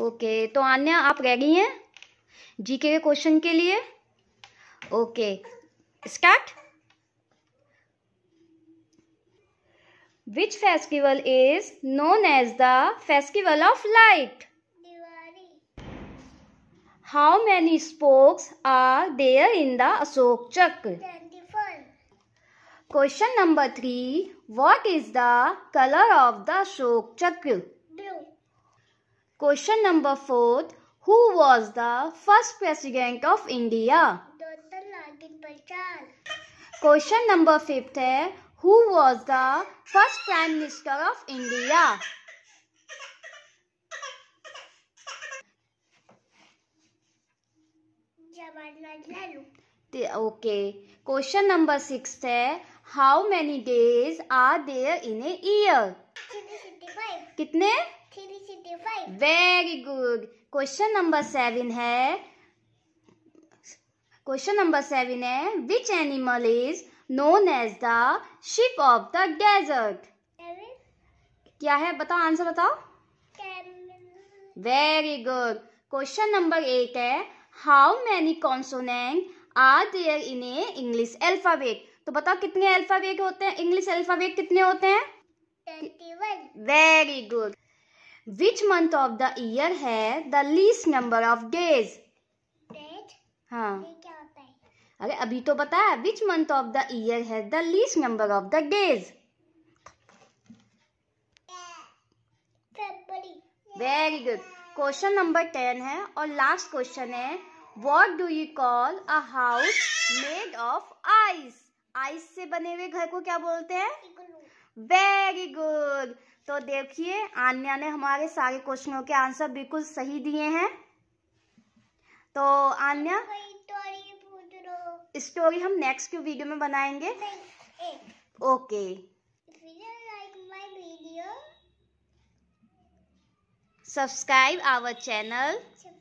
Okay तो आन्या आप गई हैं जीके के क्वेश्चन के लिए okay start which festival is known as the festival of light how many spokes are there in the Ashok Chakra question number three what is the colour of the Ashok Chakra Question number 4. Who was the first president of India? Dr. Pachal. Question number 5. Who was the first prime minister of India? Jawaharlal Nehru. Okay. Question number 6 how many days are there in a year कितने very good question number seven है question number seven है which animal is known as the ship of the desert क्या है बताओ answer बताओ very good question number eight है how many consonant are there in a English alphabet तो बताओ कितने अल्फाबेट होते हैं इंग्लिश अल्फाबेट कितने होते हैं very good which month of the year है the least number of days हाँ अरे अभी तो बताया which month of the year है the least number of the days very good question number ten है और लास्ट क्वेश्चन है what do you call a house made of ice ice से बने हुए घर को क्या बोलते हैं वेरी गुड तो देखिए आन्या ने हमारे सारे क्वेश्चनों के आंसर बिल्कुल सही दिए हैं तो आन्या स्टोरी हम नेक्स्ट के वीडियो में बनाएंगे ओके सब्सक्राइब आवर चैनल